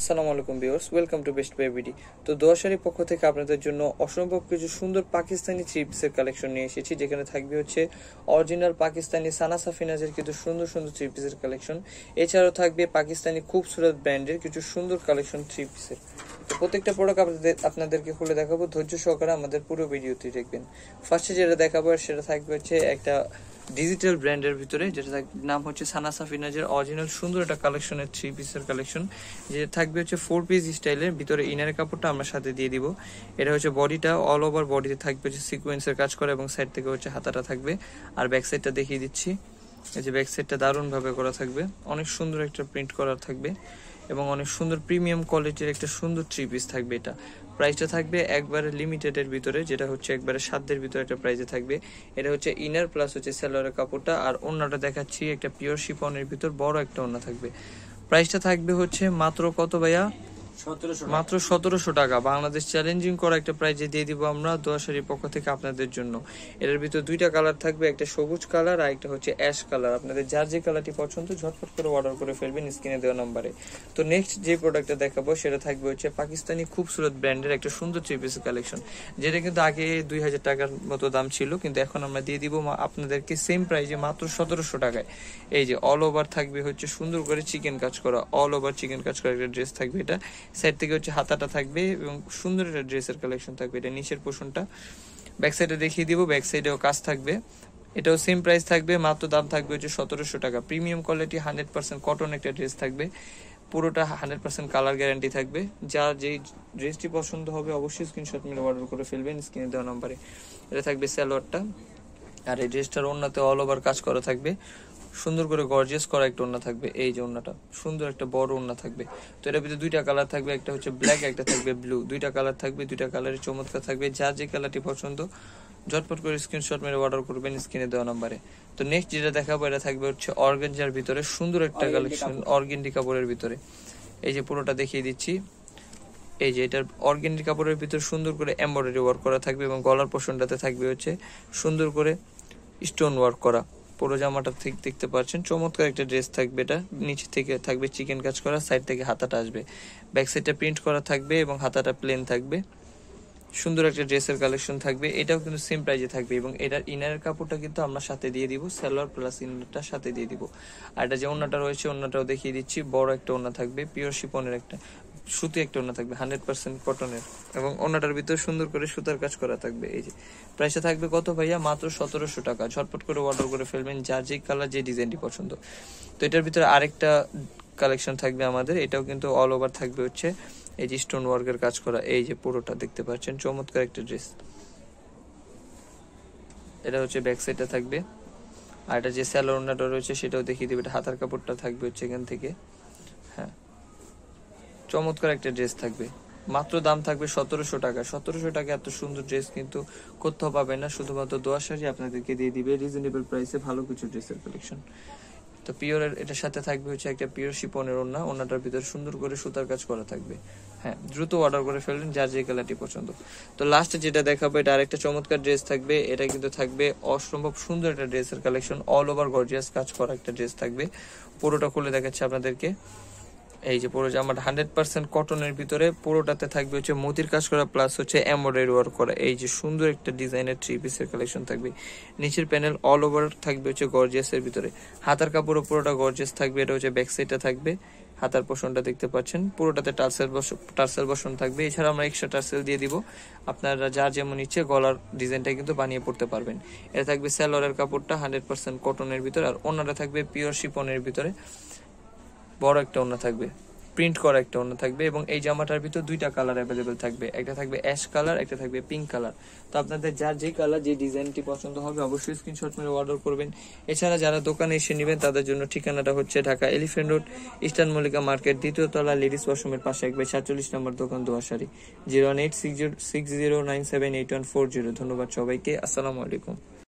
আসসালামু আলাইকুম viewers welcome to best বেবিডি তো দোয়াশারির পক্ষ থেকে আপনাদের জন্য অসম্ভব কিছু সুন্দর পাকিস্তানি চিপসের কালেকশন নিয়ে এসেছি যেখানে থাকবে হচ্ছে অরিজিনাল পাকিস্তানি সানা সাফিনাজের কিছু সুন্দর সুন্দর থ্রি কালেকশন এছাড়াও থাকবে পাকিস্তানি খুবসুরত ব্র্যান্ডের কিছু সুন্দর কালেকশন থ্রি পিসের প্রত্যেকটা প্রোডাক্ট আপনাদের আপনাদেরকে খুলে দেখাবো ধৈর্য সহকারে আমাদের পুরো ভিডিওটি দেখবেন ফার্স্টে যেটা দেখাবো সেটা থাকবে হচ্ছে একটা ডিজিটাল ব্র্যান্ডের ভিতরে যেটা নাম হচ্ছে সানা সাফিনাজের অরিজিনাল সুন্দর একটা কালেকশনের থ্রি পিসের কালেকশন যেটা থাকবে হচ্ছে ফোর পিস স্টাইলের ভিতরে ইনার কাপড়টা আমরা সাথে দিয়ে দিব এটা হচ্ছে বডিটা অল ওভার বডিতে থাকবে হচ্ছে সিকোয়েন্সের কাজ করে এবং সাইড থেকে হচ্ছে হাতাটা থাকবে আর ব্যাক সাইডটা দেখিয়ে দিচ্ছি এই যে ব্যাক সাইডটা দারুণভাবে করা থাকবে অনেক সুন্দর একটা প্রিন্ট করা থাকবে এবং অনেক সুন্দর প্রিমিয়াম কোয়ালিটির একটা সুন্দর থ্রি পিস থাকবে এটা প্রাইসটা থাকবে একবারে লিমিটেডের ভিতরে যেটা হচ্ছে একবারে সাধ্যের ভিতরে একটা প্রাইসে থাকবে এটা হচ্ছে ইনার প্লাস হচ্ছে স্যালোয়ারের কাপড়টা আর অন্যটা দেখাচ্ছি একটা পিওর শিপনের ভিতর বড় একটা অন্য থাকবে প্রাইসটা থাকবে হচ্ছে মাত্র কত ভাইয়া মাত্র সতেরোশো টাকা বাংলাদেশ চ্যালেঞ্জিং করা একটা প্রাইজে দিয়ে দিব আমরা দোয়াশারির পক্ষ থেকে আপনাদের জন্য এটার ভিতর দুইটা কালার থাকবে একটা সবুজ কালার আর একটা হচ্ছে অ্যাশ কালার আপনাদের যার যে কালারটি পছন্দ ঝটপট করে অর্ডার করে ফেলবেন স্ক্রিনে দেওয়া নম্বরে তো নেক্সট যে প্রোডাক্টটা দেখাবো সেটা থাকবে হচ্ছে পাকিস্তানি খুবসুরত ব্র্যান্ডের একটা সুন্দর থ্রি পিস কালেকশন যেটা কিন্তু আগে দুই হাজার টাকার মতো দাম ছিল কিন্তু এখন আমরা দিয়ে দিব আপনাদেরকে সেম প্রাইজে মাত্র সতেরোশো টাকায় এই যে অল ওভার থাকবে হচ্ছে সুন্দর করে চিকেন কাজ করা অল ওভার চিকেন কাজ করা একটা ড্রেস থাকবে এটা সাইড থেকে হচ্ছে হাতাটা থাকবে এবং সুন্দর একটা ড্রেসের কালেকশন থাকবে এটা নিচের পোষণটা ব্যাক সাইডে দেখিয়ে দিব ব্যাক সাইডেও কাজ থাকবে এটাও সেম প্রাইস থাকবে মাত্র দাম থাকবে হচ্ছে সতেরোশো টাকা premium quality hundred percent cotton একটা ড্রেস থাকবে পুরোটা হান্ড্রেড পার্সেন্ট কালার গ্যারান্টি থাকবে যা যেই ড্রেসটি পছন্দ হবে অবশ্যই স্ক্রিনশট মিলে অর্ডার করে ফেলবেন স্ক্রিনে দেওয়া নম্বরে এটা থাকবে স্যালোয়ারটা আর এই ড্রেসটার অন্যতে অল ওভার কাজ করা থাকবে সুন্দর করে গর্জিয়াস করা একটা ওড়না থাকবে এই যে ওড়নাটা সুন্দর একটা বড় ওড়না থাকবে তো এটার ভিতরে দুইটা কালার থাকবে একটা হচ্ছে ব্ল্যাক একটা থাকবে ব্লু দুইটা কালার থাকবে দুইটা কালারের চমৎকার থাকবে যা যে কালারটি পছন্দ ঝটপট করে স্ক্রিনশট মেরে অর্ডার করবেন স্ক্রিনে দেওয়া নাম্বারে তো নেক্সট যেটা দেখাবো এটা থাকবে হচ্ছে অর্গেঞ্জার ভিতরে সুন্দর একটা কালেকশন অর্গেন্ডি কাপড়ের ভিতরে এই যে পুরোটা দেখিয়ে দিচ্ছি এই যে এটার অর্গেন্ডি কাপড়ের ভিতরে সুন্দর করে এমব্রয়ডারি ওয়ার্ক করা থাকবে এবং গলার পোষণটাতে থাকবে হচ্ছে সুন্দর করে স্টোন ওয়ার্ক করা পুরো জামাটা ঠিক দেখতে পাচ্ছেন চমৎকার একটা ড্রেস থাকবে এটা নিচে থেকে থাকবে চিকেন কাজ করা সাইড থেকে হাতাটা আসবে ব্যাক সাইডটা প্রিন্ট করা থাকবে এবং হাতাটা প্লেন থাকবে সুন্দর একটা ড্রেসের কালেকশন থাকবে এটাও কিন্তু সেম প্রাইজে থাকবে এবং এটার ইনারের কাপড়টা কিন্তু আমরা সাথে দিয়ে দিব সালোয়ার প্লাস ইনারটা সাথে দিয়ে দিব আর এটা যে অন্যটা রয়েছে অন্যটাও দেখিয়ে দিচ্ছি বড় একটা ওনা থাকবে পিওর শিপনের একটা সুতি একটা ওনা থাকবে হান্ড্রেড পার্সেন্ট কটনের এবং ওনাটার ভিতরে সুন্দর করে সুতার কাজ করা থাকবে এই যে প্রাইসে থাকবে কত ভাইয়া মাত্র সতেরোশো টাকা ঝটপট করে অর্ডার করে ফেলবেন যার যে কালার যে ডিজাইনটি পছন্দ তো এটার ভিতরে আরেকটা কালেকশন থাকবে আমাদের এটাও কিন্তু অল ওভার থাকবে হচ্ছে এই যে স্টোন ওয়ার্কের কাজ করা এই যে পুরোটা দেখতে পাচ্ছেন চমৎকার একটা ড্রেস এটা হচ্ছে ব্যাক সাইডটা থাকবে আর এটা যে স্যালোনাটা রয়েছে সেটাও দেখিয়ে দেবে এটা হাতার কাপড়টা থাকবে হচ্ছে এখান থেকে হ্যাঁ চমৎকার একটা ড্রেস থাকবে মাত্র দাম থাকবে সতেরোশো টাকা সতেরোশো টাকা এত সুন্দর ড্রেস কিন্তু কোথাও পাবেন না শুধুমাত্র দোয়া আপনাদেরকে দিয়ে দিবে রিজনেবল প্রাইসে ভালো কিছু ড্রেসের কালেকশন তো পিওরের এটার সাথে থাকবে হচ্ছে একটা পিওর শিপনের ওনা ওনাটার ভিতরে সুন্দর করে সুতার কাজ করা থাকবে হ্যাঁ দ্রুত অর্ডার করে ফেললেন যার যে কালারটি পছন্দ তো লাস্টে যেটা দেখাবো এটা আরেকটা চমৎকার ড্রেস থাকবে এটা কিন্তু থাকবে অসম্ভব সুন্দর একটা ড্রেসের কালেকশন অল ওভার গর্জিয়াস কাজ করা একটা ড্রেস থাকবে পুরোটা খুলে দেখাচ্ছে আপনাদেরকে এই যে পুরো জামাটা হান্ড্রেড পার্সেন্ট কটনের ভিতরে পুরোটাতে থাকবে হচ্ছে মতির কাজ করা প্লাস হচ্ছে এমব্রয়ডারি ওয়ার্ক করা এই যে সুন্দর একটা ডিজাইনের থ্রি পিসের কালেকশন থাকবে নিচের প্যানেল অল ওভার থাকবে হচ্ছে গর্জিয়াসের ভিতরে হাতার কাপড়ও পুরোটা গর্জিয়াস থাকবে এটা হচ্ছে ব্যাক সাইডটা থাকবে হাতার পোষণটা দেখতে পাচ্ছেন পুরোটাতে টার্সেল টার্সেল বসন থাকবে এছাড়া আমরা এক্সট্রা টার্সেল দিয়ে দিব আপনারা যার যেমন ইচ্ছে গলার ডিজাইনটা কিন্তু বানিয়ে পড়তে পারবেন এটা থাকবে স্যালোয়ারের কাপড়টা হান্ড্রেড পার্সেন্ট কটনের ভিতরে আর অন্যটা থাকবে পিওর শিপনের ভিতরে বড় একটা ওনা থাকবে প্রিন্ট করা একটা ওনা থাকবে এবং এই জামাটার ভিতর দুইটা কালার অ্যাভেলেবেল থাকবে একটা থাকবে অ্যাশ কালার একটা থাকবে পিঙ্ক কালার তো আপনাদের যার যে কালার যে ডিজাইনটি পছন্দ হবে অবশ্যই স্ক্রিনশট মেরে অর্ডার করবেন এছাড়া যারা দোকানে এসে নেবেন তাদের জন্য ঠিকানাটা হচ্ছে Dhaka elephant road eastern Mallika market দ্বিতীয় তলা লেডিস ওয়াশরুমের পাশে একবে সাতচল্লিশ নম্বর দোকান দোয়াশারি zero one eight six zero six zero nine seven eight one four zero ধন্যবাদ সবাইকে আসসালামু আলাইকুম